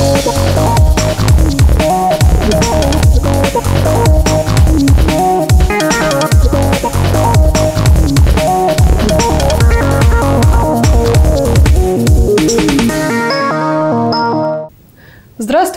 Música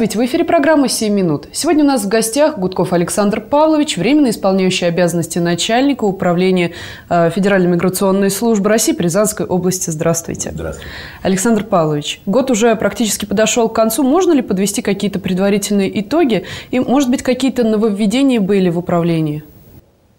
Здравствуйте! В эфире программа «7 минут». Сегодня у нас в гостях Гудков Александр Павлович, временно исполняющий обязанности начальника управления э, Федеральной миграционной службы России при Рязанской области. Здравствуйте. Здравствуйте. Александр Павлович, год уже практически подошел к концу. Можно ли подвести какие-то предварительные итоги? И, может быть, какие-то нововведения были в управлении?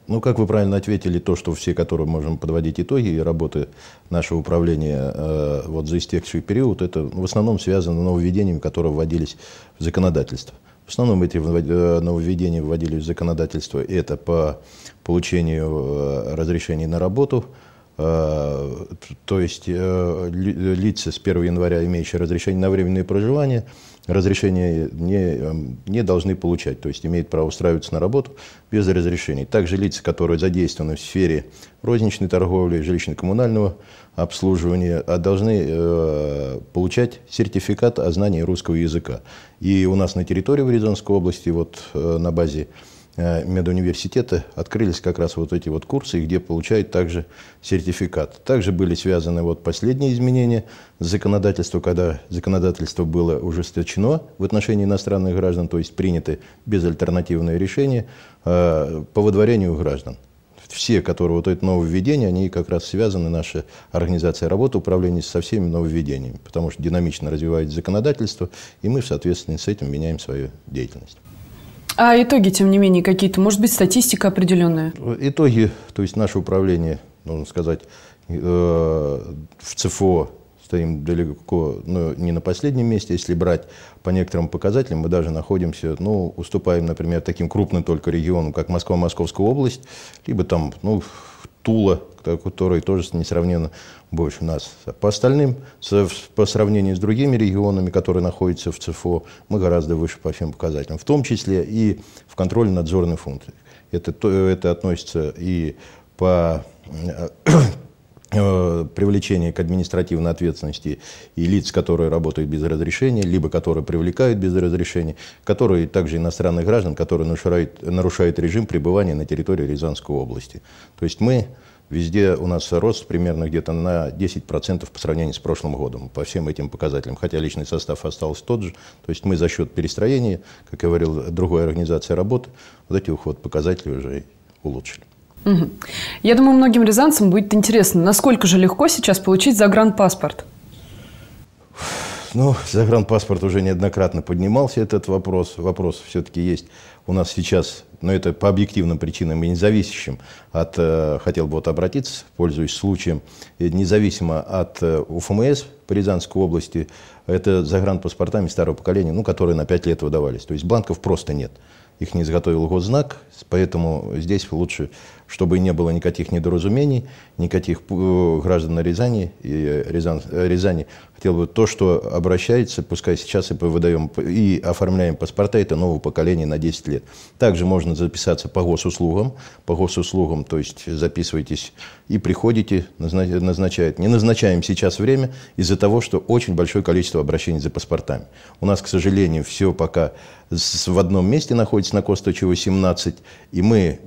Ну, как вы правильно ответили, то, что все, которые можем подводить итоги и работы нашего управления э, вот за истекший период, это в основном связано с нововведениями, которые вводились в законодательство. В основном эти э, нововведения вводились в законодательство. Это по получению э, разрешений на работу – Э, то есть э, лица с 1 января, имеющие разрешение на временное проживание, разрешение не, эм, не должны получать, то есть имеют право устраиваться на работу без разрешений. Также лица, которые задействованы в сфере розничной торговли, жилищно-коммунального обслуживания, а должны э, получать сертификат о знании русского языка. И у нас на территории Варизонской области, вот на базе Э, медуниверситета открылись как раз вот эти вот курсы, где получают также сертификат. Также были связаны вот последние изменения законодательства, когда законодательство было ужесточено в отношении иностранных граждан, то есть приняты безальтернативные решения э, по выдворению граждан. Все, которые вот это нововведение, они как раз связаны, наша организация работы, управление со всеми нововведениями, потому что динамично развивается законодательство, и мы в соответствии с этим меняем свою деятельность. А итоги, тем не менее, какие-то? Может быть, статистика определенная? Итоги, то есть наше управление, нужно сказать, э, в ЦФО стоим далеко, ну, не на последнем месте. Если брать по некоторым показателям, мы даже находимся, ну, уступаем, например, таким крупным только регионам, как Москва, Московская область, либо там, ну, Тула, которой тоже несравненно больше нас. По остальным, по сравнению с другими регионами, которые находятся в ЦФО, мы гораздо выше по всем показателям, в том числе и в контрольно-надзорной функции. Это, это относится и по Э, привлечение к административной ответственности и лиц, которые работают без разрешения, либо которые привлекают без разрешения, которые также иностранных граждан, которые нарушают, нарушают режим пребывания на территории Рязанской области. То есть мы везде у нас рост примерно где-то на 10% по сравнению с прошлым годом по всем этим показателям, хотя личный состав остался тот же. То есть мы за счет перестроения, как я говорил другой организации работы, вот эти уход показатели уже улучшили. Я думаю, многим рязанцам будет интересно, насколько же легко сейчас получить загранпаспорт? Ну, загранпаспорт уже неоднократно поднимался этот вопрос. Вопрос все-таки есть у нас сейчас, но это по объективным причинам и независящим от, э, хотел бы вот обратиться, пользуясь случаем, э, независимо от э, УФМС по Рязанской области, это загранпаспортами старого поколения, ну, которые на 5 лет выдавались. То есть бланков просто нет их не изготовил госзнак, поэтому здесь лучше, чтобы не было никаких недоразумений, никаких э, граждан Рязани, и Рязан, э, Рязани хотел бы то, что обращается, пускай сейчас и выдаем и оформляем паспорта, это нового поколения на 10 лет. Также можно записаться по госуслугам, по госуслугам, то есть записывайтесь и приходите, назначают. Не назначаем сейчас время из-за того, что очень большое количество обращений за паспортами. У нас, к сожалению, все пока в одном месте находится на Косточево 17, и мы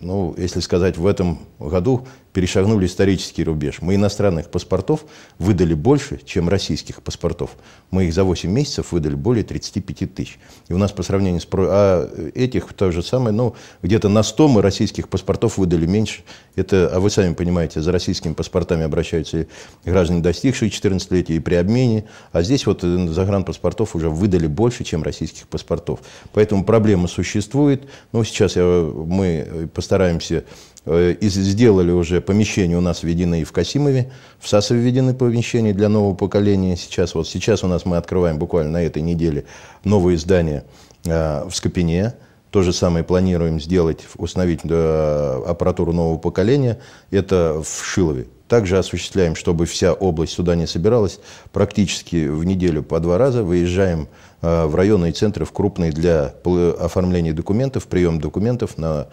ну, если сказать, в этом году перешагнули исторический рубеж. Мы иностранных паспортов выдали больше, чем российских паспортов. Мы их за 8 месяцев выдали более 35 тысяч. И у нас по сравнению с... А этих то же самое, ну, где-то на 100 мы российских паспортов выдали меньше. Это, а вы сами понимаете, за российскими паспортами обращаются граждане, достигшие 14-летия, и при обмене. А здесь вот э, загранпаспортов уже выдали больше, чем российских паспортов. Поэтому проблема существует. Ну, сейчас я, мы постараемся э, и сделали уже помещения у нас введены и в Касимове, в Сасове введены помещения для нового поколения. Сейчас, вот сейчас у нас мы открываем буквально на этой неделе новые здания э, в Скопине. То же самое планируем сделать, установить э, аппаратуру нового поколения. Это в Шилове. Также осуществляем, чтобы вся область сюда не собиралась. Практически в неделю по два раза выезжаем э, в районные центры, в крупные для оформления документов, прием документов на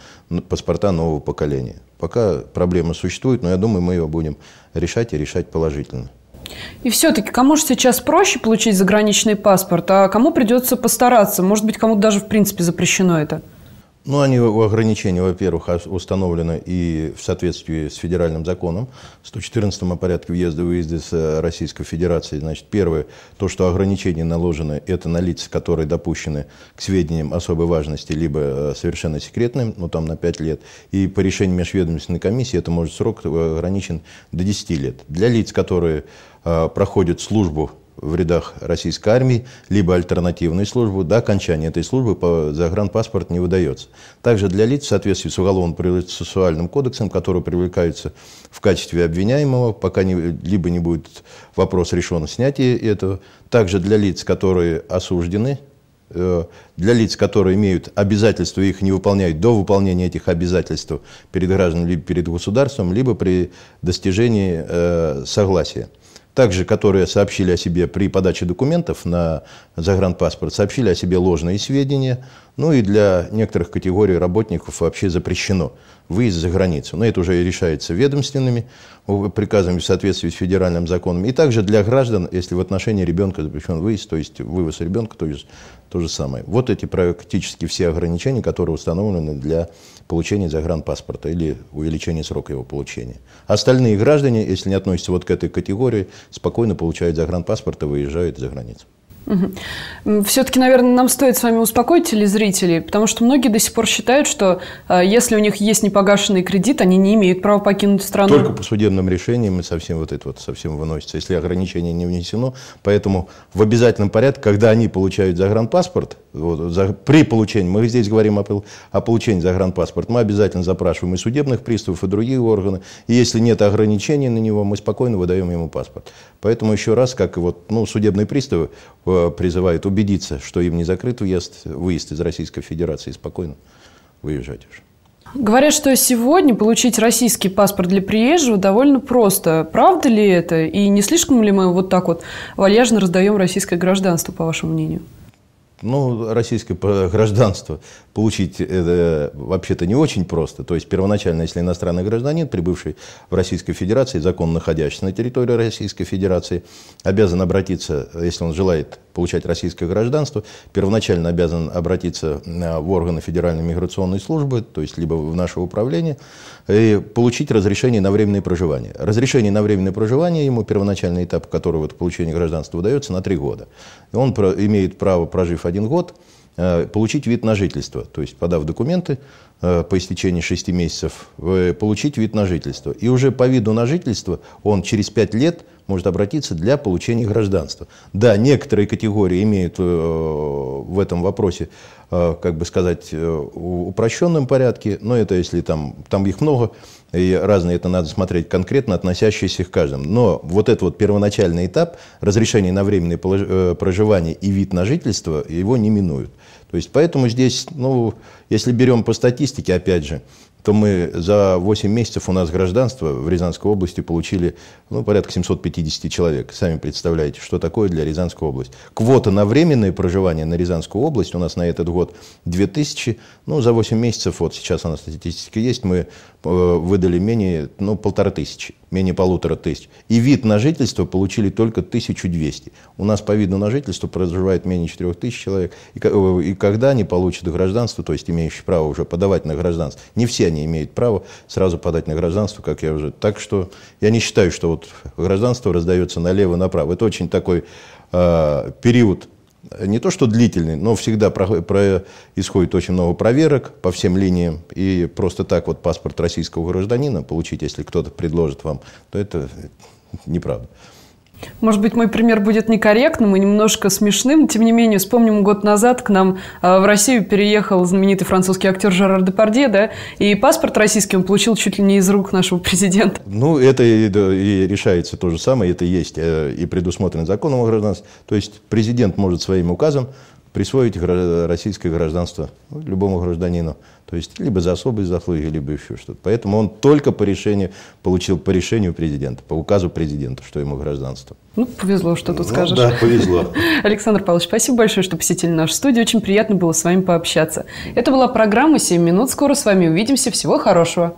паспорта нового поколения. Пока проблема существует, но я думаю, мы ее будем решать и решать положительно. И все-таки кому же сейчас проще получить заграничный паспорт, а кому придется постараться? Может быть, кому-то даже в принципе запрещено это? Ну, они ограничения, во-первых, установлены и в соответствии с федеральным законом, 114 о порядке въезда и выезда с э, Российской Федерации. Значит, первое, то, что ограничения наложены, это на лица, которые допущены к сведениям особой важности, либо э, совершенно секретным, ну, там на 5 лет, и по решению межведомственной комиссии это может срок э, ограничен до 10 лет. Для лиц, которые проходят службу в рядах российской армии, либо альтернативную службу, до окончания этой службы по загранпаспорт не выдается. Также для лиц в соответствии с Уголовно-процессуальным кодексом, которые привлекаются в качестве обвиняемого, пока не, либо не будет вопрос решен снятия этого, также для лиц, которые осуждены, э, для лиц, которые имеют обязательства их не выполняют до выполнения этих обязательств перед гражданами, либо перед государством, либо при достижении э, согласия также которые сообщили о себе при подаче документов на загранпаспорт, сообщили о себе ложные сведения, ну и для некоторых категорий работников вообще запрещено выезд за границу. Но это уже решается ведомственными приказами в соответствии с федеральным законом. И также для граждан, если в отношении ребенка запрещен выезд, то есть вывоз ребенка, то есть то же самое. Вот эти практически все ограничения, которые установлены для получения загранпаспорта или увеличения срока его получения. Остальные граждане, если не относятся вот к этой категории, спокойно получают загранпаспорт и выезжают за границу. Все-таки, наверное, нам стоит с вами успокоить телезрителей, потому что многие до сих пор считают, что а, если у них есть непогашенный кредит, они не имеют права покинуть страну. Только по судебным решениям и совсем вот это вот совсем выносится, если ограничение не внесено. Поэтому в обязательном порядке, когда они получают загранпаспорт, вот, за, при получении, мы здесь говорим о, о получении загранпаспорт, мы обязательно запрашиваем и судебных приставов, и другие органы. И если нет ограничений на него, мы спокойно выдаем ему паспорт. Поэтому еще раз, как и вот, ну, судебные приставы Э, призывают убедиться, что им не закрыт уезд выезд из Российской Федерации, спокойно выезжать уже. Говорят, что сегодня получить российский паспорт для приезжего довольно просто. Правда ли это? И не слишком ли мы вот так вот вальяжно раздаем российское гражданство, по вашему мнению? Ну, российское гражданство получить это э, вообще-то не очень просто. То есть первоначально, если иностранный гражданин, прибывший в Российской Федерации, законно находящийся на территории Российской Федерации, обязан обратиться, э, если он желает получать российское гражданство, первоначально обязан обратиться э, в органы Федеральной миграционной службы, то есть либо в наше управление, и получить разрешение на временное проживание. Разрешение на временное проживание ему первоначальный этап которого это получение гражданства выдается на три года. И он имеет право, прожив один год, э, получить вид на жительство, то есть подав документы э, по истечении 6 месяцев, э, получить вид на жительство. И уже по виду на жительство он через 5 лет может обратиться для получения гражданства. Да, некоторые категории имеют э, в этом вопросе, э, как бы сказать, в э, упрощенном порядке, но это если там, там их много, и разные, это надо смотреть конкретно, относящиеся к каждому. Но вот этот вот первоначальный этап разрешения на временное проживание и вид на жительство, его не минуют. То есть поэтому здесь, ну, если берем по статистике, опять же, то мы за 8 месяцев у нас гражданство в Рязанской области получили ну, порядка 750 человек. Сами представляете, что такое для Рязанской области. Квота на временное проживание на Рязанскую область у нас на этот год 2000. Ну, за 8 месяцев, вот сейчас она статистика есть, мы Э, выдали менее, ну, полторы тысячи, менее полутора тысяч. И вид на жительство получили только 1200. У нас по виду на жительство проживает менее 4000 человек. И, э, и когда они получат гражданство, то есть имеющие право уже подавать на гражданство, не все они имеют право сразу подать на гражданство, как я уже... Так что я не считаю, что вот гражданство раздается налево-направо. Это очень такой э, период не то что длительный, но всегда происходит очень много проверок по всем линиям. И просто так вот паспорт российского гражданина получить, если кто-то предложит вам, то это неправда. Может быть, мой пример будет некорректным и немножко смешным. Тем не менее, вспомним год назад к нам а, в Россию переехал знаменитый французский актер Жерар Депардье, да, и паспорт российский он получил чуть ли не из рук нашего президента. Ну, это и, и решается то же самое, это есть э, и предусмотрено законом о гражданстве. То есть президент может своим указом присвоить российское гражданство любому гражданину. То есть либо за особые заслуги, либо еще что-то. Поэтому он только по решению получил по решению президента, по указу президента, что ему гражданство. Ну, повезло, что тут ну, скажешь. Да, повезло. Александр Павлович, спасибо большое, что посетили нашу студию. Очень приятно было с вами пообщаться. Это была программа «7 минут». Скоро с вами увидимся. Всего хорошего.